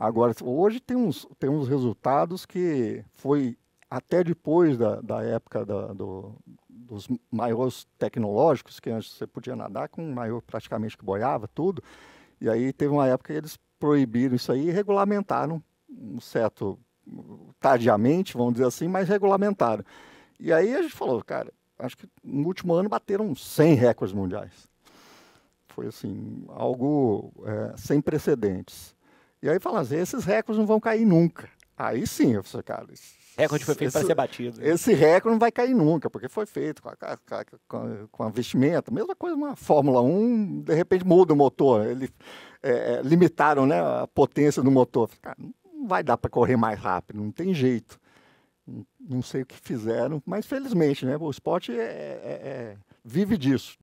Agora, hoje tem uns, tem uns resultados que foi até depois da, da época da, do, dos maiores tecnológicos, que antes você podia nadar com um maior praticamente que boiava, tudo. E aí teve uma época que eles proibiram isso aí e regulamentaram um certo, tardiamente, vamos dizer assim, mas regulamentaram. E aí a gente falou, cara, acho que no último ano bateram 100 recordes mundiais. Foi assim, algo é, sem precedentes. E aí fala assim, esses recordes não vão cair nunca. Aí sim, professor Carlos. Recorde foi feito para ser batido. Esse recorde não vai cair nunca, porque foi feito com a, com a, com a vestimenta. Mesma coisa uma Fórmula 1, de repente muda o motor. Eles é, é, limitaram né, a potência do motor. Cara, não vai dar para correr mais rápido, não tem jeito. Não sei o que fizeram, mas felizmente, né, o esporte é, é, é vive disso,